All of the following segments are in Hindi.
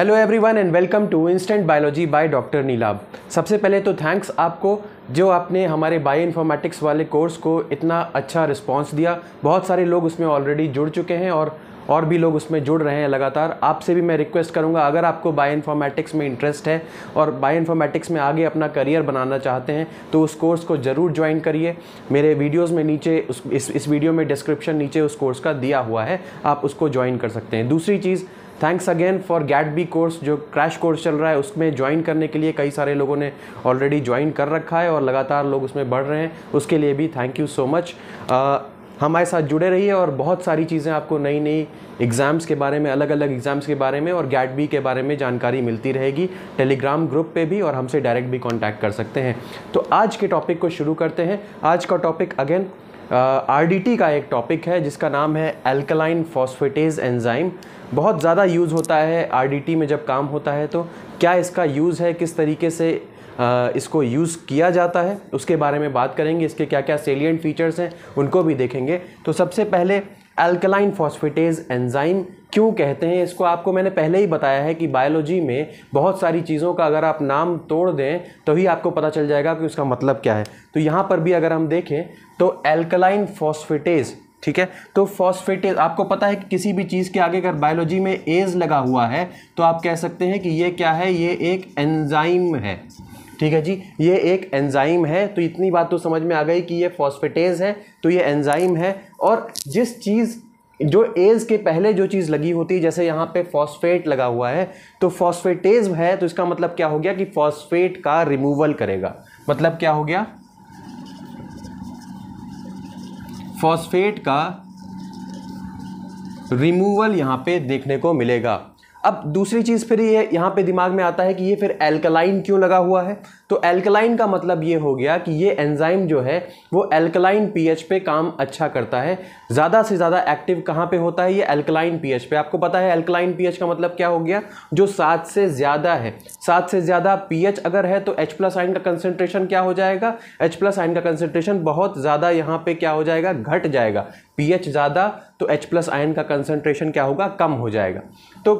Hello everyone and welcome to instant biology by doctor Nilab सबसे पहले तो थैंक्स आपको जो आपने हमारे बायो इन्फॉर्मेटिक्स वाले कोर्स को इतना अच्छा रिस्पांस दिया बहुत सारे लोग उसमें ऑलरेडी जुड़ चुके हैं और और भी लोग उसमें जुड़ रहे हैं लगातार आपसे भी मैं रिक्वेस्ट करूंगा अगर आपको बायो इन्फॉर्मेटिक्स में इंटरेस्ट है और बायो इन्फॉर्मेटिक्स में आगे अपना करियर बनाना चाहते हैं तो उस कोर्स को ज़रूर ज्वाइन करिए मेरे वीडियोज़ में नीचे उस इस इस वीडियो में डिस्क्रिप्शन नीचे उस कोर्स का दिया हुआ है आप उसको ज्वाइन कर सकते हैं दूसरी चीज़ thanks again for GAT B course जो क्रैश कोर्स चल रहा है उसमें ज्वाइन करने के लिए कई सारे लोगों ने ऑलरेडी ज्वाइन कर रखा है और लगातार लोग उसमें बढ़ रहे हैं उसके लिए भी थैंक यू सो मच हमारे साथ जुड़े रहिए और बहुत सारी चीज़ें आपको नई नई एग्ज़ाम्स के बारे में अलग अलग एग्ज़ाम्स के बारे में और गैट बी के बारे में जानकारी मिलती रहेगी टेलीग्राम ग्रुप पे भी और हमसे डायरेक्ट भी कांटेक्ट कर सकते हैं तो आज के टॉपिक को शुरू करते हैं आज का टॉपिक अगेन आर का एक टॉपिक है जिसका नाम है एल्कलाइन फॉस्फेटेज एंजाइम बहुत ज़्यादा यूज़ होता है आर में जब काम होता है तो क्या इसका यूज़ है किस तरीके से इसको यूज़ किया जाता है उसके बारे में बात करेंगे इसके क्या क्या सेलियंट फीचर्स हैं उनको भी देखेंगे तो सबसे पहले एल्कलाइन फॉस्फिटेज़ एंजाइम क्यों कहते हैं इसको आपको मैंने पहले ही बताया है कि बायोलॉजी में बहुत सारी चीज़ों का अगर आप नाम तोड़ दें तो ही आपको पता चल जाएगा कि उसका मतलब क्या है तो यहाँ पर भी अगर हम देखें तो एल्कलाइन फॉस्फिटेज़ ठीक है तो फॉस्फेटेज आपको पता है कि किसी भी चीज़ के आगे अगर बायोलॉजी में एज लगा हुआ है तो आप कह सकते हैं कि ये क्या है ये एक एंजाइम है ठीक है जी ये एक एंजाइम है तो इतनी बात तो समझ में आ गई कि ये फॉस्फेटेज है तो ये एंजाइम है और जिस चीज़ जो एज के पहले जो चीज़ लगी होती है जैसे यहाँ पे फॉस्फेट लगा हुआ है तो फॉस्फेटेज है तो इसका मतलब क्या हो गया कि फॉस्फेट का रिमूवल करेगा मतलब क्या हो गया फॉस्फेट का रिमूवल यहाँ पे देखने को मिलेगा अब दूसरी चीज़ फिर ये यहाँ पे दिमाग में आता है कि ये फिर एल्कलाइन क्यों लगा हुआ है तो एल्कलाइन का मतलब ये हो गया कि ये एंजाइम जो है वो एल्कलाइन पीएच पे काम अच्छा करता है ज़्यादा से ज़्यादा एक्टिव कहाँ पे होता है ये एल्कलाइन पीएच पे आपको पता है एल्कलाइन पीएच का मतलब क्या हो गया जो सात से ज़्यादा है सात से ज़्यादा पी अगर है तो एच प्लस आइन का कंसनट्रेशन क्या हो जाएगा एच प्लस आइन का कंसनट्रेशन बहुत ज़्यादा यहाँ पर क्या हो जाएगा घट जाएगा पीएच ज़्यादा तो एच प्लस आयन का कंसनट्रेशन क्या होगा कम हो जाएगा तो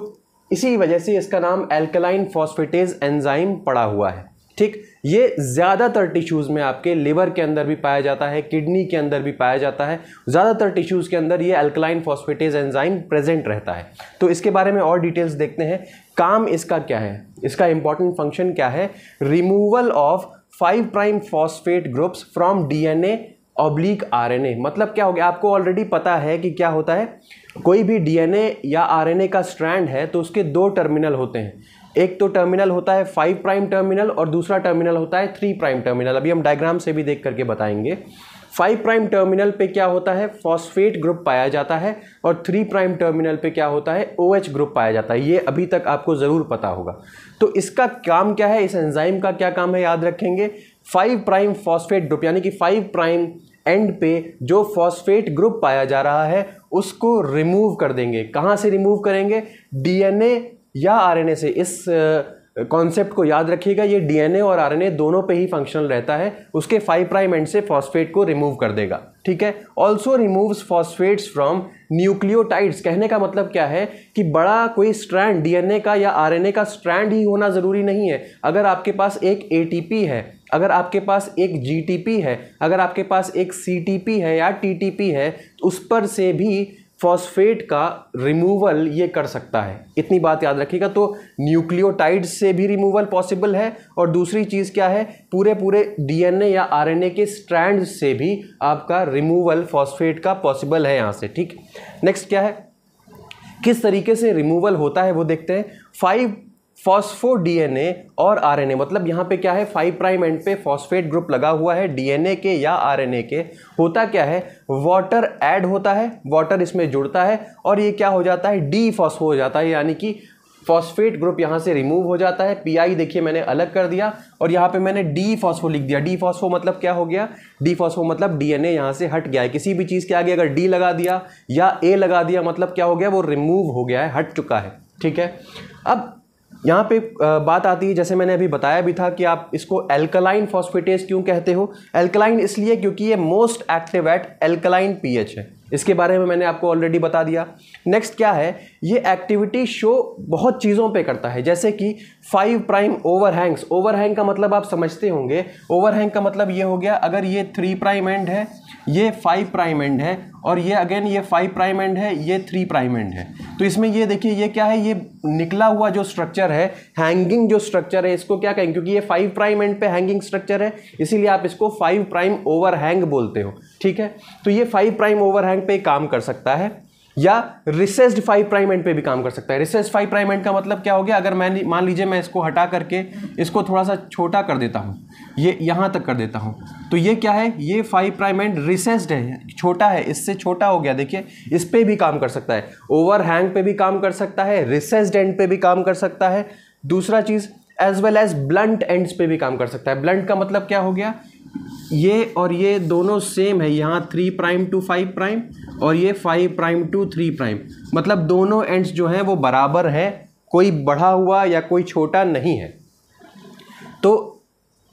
इसी वजह से इसका नाम एल्कलाइन फॉस्फेटेज एंजाइम पड़ा हुआ है ठीक ये ज़्यादातर टिश्यूज़ में आपके लिवर के अंदर भी पाया जाता है किडनी के अंदर भी पाया जाता है ज़्यादातर टिश्यूज़ के अंदर ये अल्कलाइन फॉस्फेटेज एंजाइम प्रेजेंट रहता है तो इसके बारे में और डिटेल्स देखते हैं काम इसका क्या है इसका इंपॉर्टेंट फंक्शन क्या है removal of five prime phosphate groups from D oblique RNA मतलब क्या हो गया आपको ऑलरेडी पता है कि क्या होता है कोई भी डीएनए या आरएनए का स्ट्रैंड है तो उसके दो टर्मिनल होते हैं एक तो टर्मिनल होता है फाइव प्राइम टर्मिनल और दूसरा टर्मिनल होता है थ्री प्राइम टर्मिनल अभी हम डायग्राम से भी देख करके बताएंगे फाइव प्राइम टर्मिनल पे क्या होता है फॉस्फेट ग्रुप पाया जाता है और थ्री प्राइम टर्मिनल पे क्या होता है ओ OH ग्रुप पाया जाता है ये अभी तक आपको ज़रूर पता होगा तो इसका काम क्या है इस एंजाइम का क्या काम है याद रखेंगे फाइव प्राइम फॉस्फेट ग्रुप यानी कि फाइव प्राइम एंड पे जो फॉस्फेट ग्रुप पाया जा रहा है उसको रिमूव कर देंगे कहाँ से रिमूव करेंगे डीएनए या आरएनए से इस कॉन्सेप्ट को याद रखिएगा ये डीएनए और आरएनए दोनों पे ही फंक्शनल रहता है उसके फाइव प्राइम एंड से फॉस्फेट को रिमूव कर देगा ठीक है also removes phosphates from nucleotides कहने का मतलब क्या है कि बड़ा कोई स्ट्रैंड डीएनए का या आरएनए का स्ट्रैंड ही होना ज़रूरी नहीं है अगर आपके पास एक ए है अगर आपके पास एक जी है अगर आपके पास एक सी है या टी है तो उस पर से भी फॉस्फेट का रिमूवल ये कर सकता है इतनी बात याद रखिएगा तो न्यूक्लियोटाइड से भी रिमूवल पॉसिबल है और दूसरी चीज़ क्या है पूरे पूरे डीएनए या आरएनए के स्ट्रैंड से भी आपका रिमूवल फॉस्फेट का पॉसिबल है यहाँ से ठीक नेक्स्ट क्या है किस तरीके से रिमूवल होता है वो देखते हैं फाइव फॉस्फो डीएनए और आरएनए मतलब यहाँ पे क्या है फाइव प्राइम एंड पे फॉस्फेट ग्रुप लगा हुआ है डीएनए के या आरएनए के होता क्या है वाटर ऐड होता है वाटर इसमें जुड़ता है और ये क्या हो जाता है डी फॉस्फो हो जाता है यानी कि फॉस्फेट ग्रुप यहाँ से रिमूव हो जाता है पीआई देखिए मैंने अलग कर दिया और यहाँ पे मैंने डी फॉस्फो लिख दिया डी फॉस्फो मतलब क्या हो गया डी फॉस्फो मतलब डीएनए यहाँ से हट गया है किसी भी चीज़ के आगे अगर डी लगा दिया या ए लगा दिया मतलब क्या हो गया वो रिमूव हो गया है हट चुका है ठीक है अब यहाँ पे बात आती है जैसे मैंने अभी बताया भी था कि आप इसको एल्कलाइन फॉस्फेटेज क्यों कहते हो एल्कलाइन इसलिए क्योंकि ये most active at alkaline pH है इसके बारे में मैंने आपको ऑलरेडी बता दिया नेक्स्ट क्या है ये एक्टिविटी शो बहुत चीज़ों पे करता है जैसे कि फाइव प्राइम ओवरहैंग्स ओवरहैंग का मतलब आप समझते होंगे ओवरहैंग का मतलब ये हो गया अगर ये थ्री प्राइम एंड है ये फाइव प्राइम एंड है और ये अगेन ये फाइव प्राइम एंड है ये थ्री प्राइम एंड है तो इसमें ये देखिए ये क्या है ये निकला हुआ जो स्ट्रक्चर है हैंगिंग जो स्ट्रक्चर है इसको क्या कहेंगे क्योंकि ये फाइव प्राइम एंड पे हैंगिंग स्ट्रक्चर है इसीलिए आप इसको फाइव प्राइम ओवर हैंग बोलते हो ठीक है तो ये फाइव प्राइम ओवरहैंग पे काम कर सकता है या रिसेस्ड फाइव प्राइम एंड पे भी काम कर सकता है रिसेस्ड फाइव प्राइम एंड का मतलब क्या हो गया अगर मैं मान लीजिए मैं इसको हटा करके इसको थोड़ा सा छोटा कर देता हूँ ये यहाँ तक कर देता हूँ तो ये क्या है ये फाइव प्राइम एंड रिसेस्ड है छोटा है इससे छोटा हो गया देखिए इस पर भी काम कर सकता है ओवर हैंग पे भी काम कर सकता है रिसेस्ड एंड पे भी काम कर सकता है दूसरा चीज़ as well as blunt ends पे भी काम कर सकता है ब्लंट का मतलब क्या हो गया ये और ये दोनों सेम है यहाँ three prime to five prime और ये five prime to three prime मतलब दोनों एंड्स जो हैं वो बराबर हैं कोई बढ़ा हुआ या कोई छोटा नहीं है तो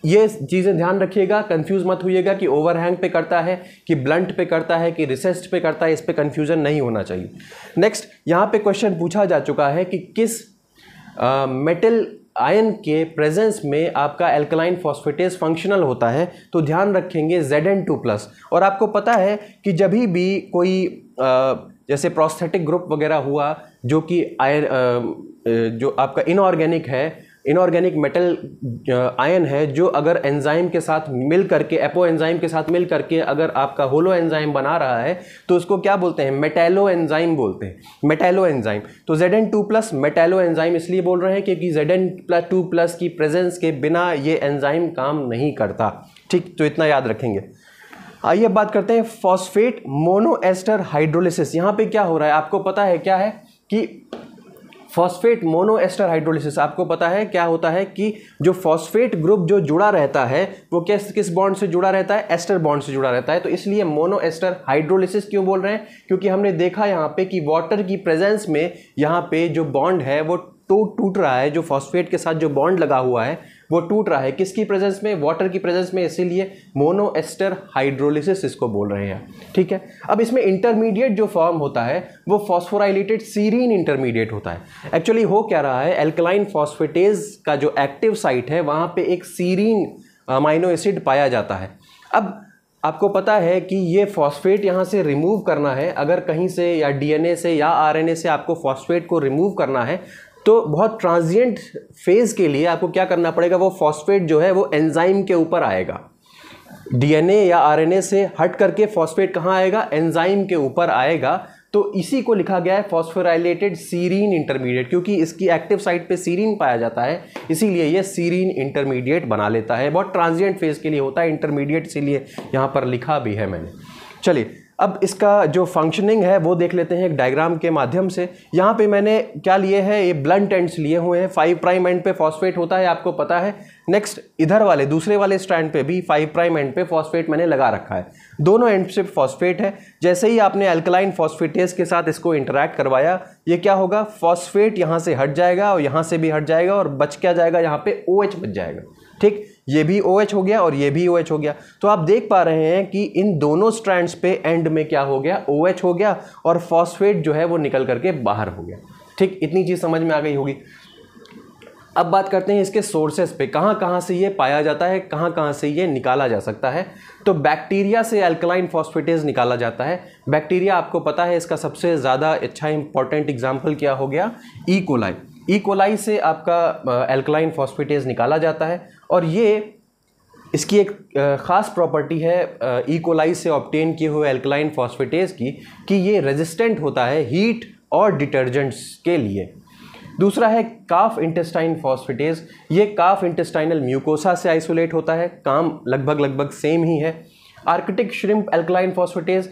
ये चीज़ें ध्यान रखिएगा कंफ्यूज मत होइएगा कि ओवरहैंग पे करता है कि ब्लंट पे करता है कि रिसेस्ट पे करता है इस पर कंफ्यूजन नहीं होना चाहिए नेक्स्ट यहाँ पे क्वेश्चन पूछा जा चुका है कि किस मेटल uh, आयन के प्रेजेंस में आपका एल्कलाइन फॉस्फेटेज फंक्शनल होता है तो ध्यान रखेंगे जेड एन टू प्लस और आपको पता है कि जब भी कोई आ, जैसे प्रोस्थेटिक ग्रुप वगैरह हुआ जो कि आयन जो आपका इनऑर्गेनिक है इनऑर्गेनिक मेटल आयन है जो अगर एंजाइम के साथ मिल करके एपो एंजाइम के साथ मिल करके अगर आपका होलो एंजाइम बना रहा है तो उसको क्या बोलते हैं मेटेलो एंजाइम बोलते हैं मेटेलो एंजाइम तो Z N two plus metallo enzyme इसलिए बोल रहे हैं क्योंकि Z N plus two plus की प्रेजेंस के बिना ये एंजाइम काम नहीं करता ठीक तो इतना याद रखेंगे आइए अब बात करते हैं फॉस्फेट मोनोएस्टर हाइड्रोलिसिस यहाँ पे क्या हो रहा है आपको पता है क्या है कि फॉस्फेट मोनोएस्टर हाइड्रोलिसिस आपको पता है क्या होता है कि जो फॉस्फेट ग्रुप जो जुड़ा रहता है वो किस किस बॉन्ड से जुड़ा रहता है एस्टर बॉन्ड से जुड़ा रहता है तो इसलिए मोनोएस्टर हाइड्रोलिसिस क्यों बोल रहे हैं क्योंकि हमने देखा यहाँ पे कि वाटर की प्रेजेंस में यहाँ पे जो बॉन्ड है वो टू टूट रहा है जो फॉस्फेट के साथ जो बॉन्ड लगा हुआ है वो टूट रहा है किसकी प्रेजेंस में वाटर की प्रेजेंस में इसीलिए मोनोएस्टर हाइड्रोलिसिस इसको बोल रहे हैं ठीक है अब इसमें इंटरमीडिएट जो फॉर्म होता है वो फॉस्फोराइलेटेड सीरीन इंटरमीडिएट होता है एक्चुअली हो क्या रहा है एल्कलाइन फॉस्फेटेज का जो एक्टिव साइट है वहाँ पर एक सीरीन अमाइनो एसिड पाया जाता है अब आपको पता है कि ये फॉस्फेट यहाँ से रिमूव करना है अगर कहीं से या डीएनए से या आरएनए से आपको फॉस्फेट को रिमूव करना है तो बहुत ट्रांजिएंट फेज़ के लिए आपको क्या करना पड़ेगा वो फॉस्फेट जो है वो एंजाइम के ऊपर आएगा डीएनए या आरएनए से हट करके फॉस्फेट कहाँ आएगा एंजाइम के ऊपर आएगा तो इसी को लिखा गया है फॉस्फोराइलेटेड सीरीन इंटरमीडिएट क्योंकि इसकी एक्टिव साइट पे सीरीन पाया जाता है इसीलिए ये सीरीन इंटरमीडिएट बना लेता है बहुत ट्रांजिएंट फेज के लिए होता है इंटरमीडिएट इसीलिए यहाँ पर लिखा भी है मैंने चलिए अब इसका जो फंक्शनिंग है वो देख लेते हैं एक डायग्राम के माध्यम से यहाँ पे मैंने क्या लिए है ये ब्लंट एंड्स लिए हुए हैं फाइव प्राइम एंड पे फॉस्फेट होता है आपको पता है नेक्स्ट इधर वाले दूसरे वाले स्टैंड पे भी फाइव प्राइम एंड पे फॉस्फेट मैंने लगा रखा है दोनों एंड से फॉस्फेट है जैसे ही आपने अल्कलाइन फॉस्फेटेस के साथ इसको इंटरैक्ट करवाया ये क्या होगा फॉस्फेट यहाँ से हट जाएगा और यहाँ से भी हट जाएगा और बच क्या जाएगा यहाँ पर ओ OH बच जाएगा ठीक ये भी ओ OH हो गया और ये भी ओ OH हो गया तो आप देख पा रहे हैं कि इन दोनों स्ट्रैंड्स पे एंड में क्या हो गया ओ OH हो गया और फॉस्फेट जो है वो निकल करके बाहर हो गया ठीक इतनी चीज़ समझ में आ गई होगी अब बात करते हैं इसके सोर्सेस पे कहाँ कहाँ से ये पाया जाता है कहाँ कहाँ से ये निकाला जा सकता है तो बैक्टीरिया से अल्कलाइन फॉस्फेटेज निकाला जाता है बैक्टीरिया आपको पता है इसका सबसे ज़्यादा अच्छा इंपॉर्टेंट एग्जाम्पल क्या हो गया ई कोलाई ई कोलाई से आपका अल्कलाइन फॉस्फेटेज निकाला जाता है और ये इसकी एक ख़ास प्रॉपर्टी है ईकोलाइज e. से ऑप्टेन किए हुए एल्कलाइन फॉस्फेटेज की कि ये रेजिस्टेंट होता है हीट और डिटर्जेंट्स के लिए दूसरा है काफ इंटेस्टाइन फॉस्फेटेज ये काफ इंटेस्टाइनल म्यूकोसा से आइसोलेट होता है काम लगभग लगभग सेम ही है Arctic shrimp alkaline phosphatase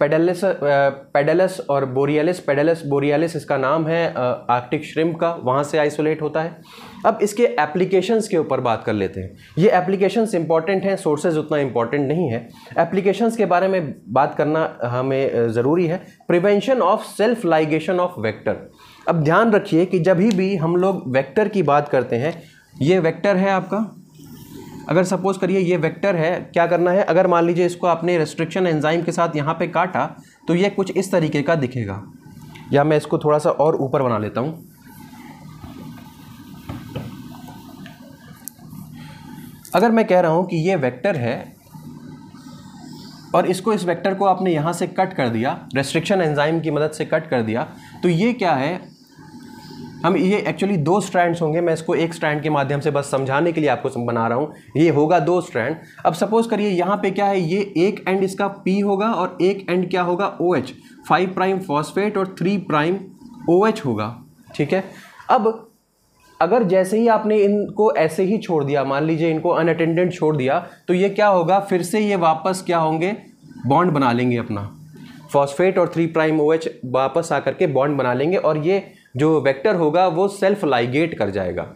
Pandalus Pandalus uh, और बोरियालिस पेडलस बोरियालिस इसका नाम है आर्कटिक uh, श्रिम का वहाँ से आइसोलेट होता है अब इसके एप्लीकेशंस के ऊपर बात कर लेते हैं ये एप्लीकेशंस इंपॉर्टेंट हैं सोर्सेज उतना इंपॉर्टेंट नहीं है एप्लीकेशंस के बारे में बात करना हमें uh, ज़रूरी है prevention of self ligation of vector अब ध्यान रखिए कि जब भी हम लोग वैक्टर की बात करते हैं ये वैक्टर है आपका अगर सपोज़ करिए ये वेक्टर है क्या करना है अगर मान लीजिए इसको आपने रेस्ट्रिक्शन एंजाइम के साथ यहाँ पे काटा तो ये कुछ इस तरीके का दिखेगा या मैं इसको थोड़ा सा और ऊपर बना लेता हूँ अगर मैं कह रहा हूँ कि ये वेक्टर है और इसको इस वेक्टर को आपने यहाँ से कट कर दिया रेस्ट्रिक्शन एंजाइम की मदद से कट कर दिया तो ये क्या है हम ये एक्चुअली दो स्ट्रैंड्स होंगे मैं इसको एक स्ट्रैंड के माध्यम से बस समझाने के लिए आपको बना रहा हूँ ये होगा दो स्ट्रैंड अब सपोज करिए यहाँ पे क्या है ये एक एंड इसका पी होगा और एक एंड क्या होगा O H five prime phosphate और थ्री प्राइम ओ एच होगा ठीक है अब अगर जैसे ही आपने इनको ऐसे ही छोड़ दिया मान लीजिए इनको अनअटेंडेंट छोड़ दिया तो ये क्या होगा फिर से ये वापस क्या होंगे बॉन्ड बना लेंगे अपना फॉस्फेट और थ्री प्राइम ओ एच वापस आकर के बॉन्ड बना लेंगे और ये जो वेक्टर होगा वो सेल्फ लाइगेट कर जाएगा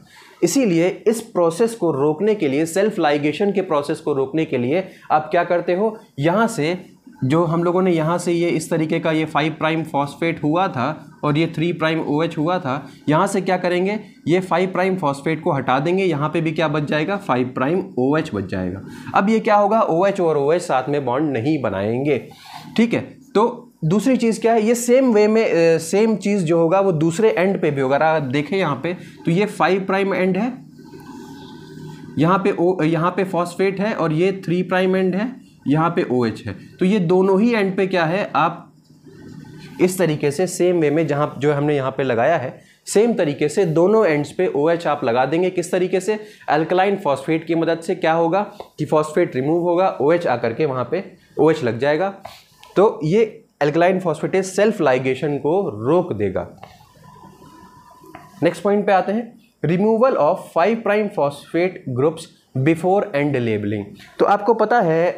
इसीलिए इस प्रोसेस को रोकने के लिए सेल्फ लाइगेशन के प्रोसेस को रोकने के लिए आप क्या करते हो यहाँ से जो हम लोगों ने यहाँ से ये इस तरीके का ये फाइव प्राइम फॉस्फेट हुआ था और ये थ्री प्राइम ओ एच हुआ था यहाँ से क्या करेंगे ये फाइव प्राइम फॉस्फेट को हटा देंगे यहाँ पे भी क्या बच जाएगा फाइव प्राइम ओ एच बच जाएगा अब ये क्या होगा ओ OH और ओ OH साथ में बॉन्ड नहीं बनाएंगे ठीक है तो दूसरी चीज़ क्या है ये सेम वे में सेम चीज़ जो होगा वो दूसरे एंड पे भी होगा अगर आप देखें यहाँ पे तो ये फाइव प्राइम एंड है यहाँ पे ओ यहाँ पे फॉस्फेट है और ये थ्री प्राइम एंड है यहाँ पे ओ OH है तो ये दोनों ही एंड पे क्या है आप इस तरीके से सेम वे में जहाँ जो हमने यहाँ पे लगाया है सेम तरीके से दोनों एंड्स पे ओ OH आप लगा देंगे किस तरीके से अल्कलाइन फॉस्फेट की मदद से क्या होगा कि फॉस्फेट रिमूव होगा ओ OH आकर के वहाँ पे ओ OH लग जाएगा तो ये एल्कलाइन फॉस्फेटेज सेल्फ लाइगेशन को रोक देगा नेक्स्ट पॉइंट पे आते हैं removal of five prime phosphate groups before end labelling तो आपको पता है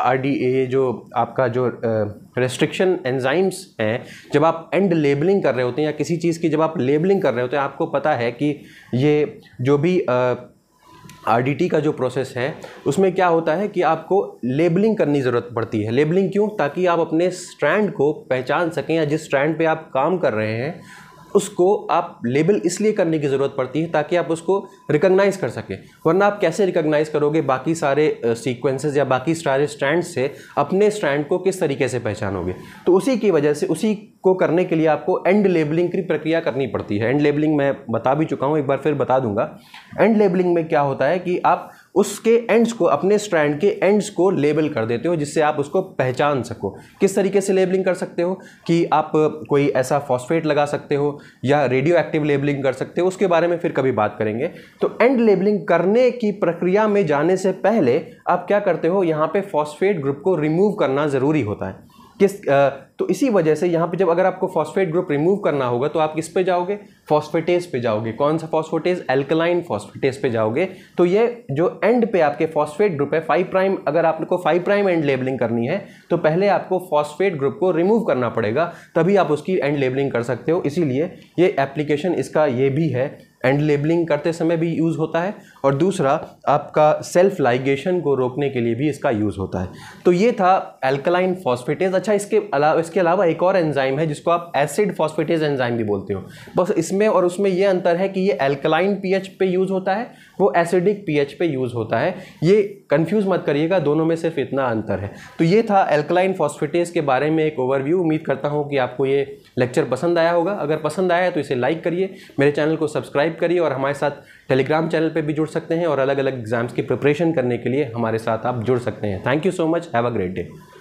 आर डी ए जो आपका जो रेस्ट्रिक्शन एंजाइम्स हैं जब आप एंड लेबलिंग कर रहे होते हैं या किसी चीज़ की जब आप लेबलिंग कर रहे होते हैं आपको पता है कि ये जो भी uh, आरडीटी का जो प्रोसेस है उसमें क्या होता है कि आपको लेबलिंग करनी ज़रूरत पड़ती है लेबलिंग क्यों ताकि आप अपने स्ट्रैंड को पहचान सकें या जिस स्ट्रैंड पे आप काम कर रहे हैं उसको आप लेबल इसलिए करने की ज़रूरत पड़ती है ताकि आप उसको रिकॉग्नाइज कर सकें वरना आप कैसे रिकॉग्नाइज करोगे बाकी सारे सीक्वेंसेस या बाकी सारे स्टैंड से अपने स्टैंड को किस तरीके से पहचानोगे तो उसी की वजह से उसी को करने के लिए आपको एंड लेबलिंग की प्रक्रिया करनी पड़ती है एंड लेबलिंग मैं बता भी चुका हूँ एक बार फिर बता दूंगा एंड लेबलिंग में क्या होता है कि आप उसके एंड्स को अपने स्ट्रैंड के एंड्स को लेबल कर देते हो जिससे आप उसको पहचान सको किस तरीके से लेबलिंग कर सकते हो कि आप कोई ऐसा फॉस्फेट लगा सकते हो या रेडियो एक्टिव लेबलिंग कर सकते हो उसके बारे में फिर कभी बात करेंगे तो एंड लेबलिंग करने की प्रक्रिया में जाने से पहले आप क्या करते हो यहाँ पर फॉस्फेट ग्रुप को रिमूव करना ज़रूरी होता है किस तो इसी वजह से यहाँ पे जब अगर आपको फॉस्फेट ग्रुप रिमूव करना होगा तो आप किस पे जाओगे फॉस्फेटेज पे जाओगे कौन सा फॉस्फोटेज एल्कलाइन फॉस्फेटेज पे जाओगे तो ये जो एंड पे आपके फॉस्फेट ग्रुप है फाइव प्राइम अगर आप लोग को फाइव प्राइम एंड लेबलिंग करनी है तो पहले आपको फॉस्फेट ग्रुप को रिमूव करना पड़ेगा तभी आप उसकी एंड लेबलिंग कर सकते हो इसीलिए ये एप्लीकेशन इसका ये भी है एंड लेबलिंग करते समय भी यूज़ होता है और दूसरा आपका सेल्फ लाइगेशन को रोकने के लिए भी इसका यूज़ होता है तो ये था एल्कलाइन फॉस्फेटेज अच्छा इसके अलावा इसके अलावा एक और एंजाइम है जिसको आप एसिड फॉस्फेटेज एंजाइम भी बोलते हो बस इसमें इसमें और उसमें ये अंतर है कि ये एल्कलाइन पीएच पे यूज़ होता है वो एसिडिक पीएच पे यूज़ होता है ये कंफ्यूज मत करिएगा दोनों में सिर्फ इतना अंतर है तो ये था एल्कलाइन फॉस्फिटेज के बारे में एक ओवरव्यू उम्मीद करता हूँ कि आपको ये लेक्चर पसंद आया होगा अगर पसंद आया तो इसे लाइक करिए मेरे चैनल को सब्सक्राइब करिए और हमारे साथ टेलीग्राम चैनल पर भी जुड़ सकते हैं और अलग अलग एग्जाम्स की प्रिपरेशन करने के लिए हमारे साथ आप जुड़ सकते हैं thank you so much have a great day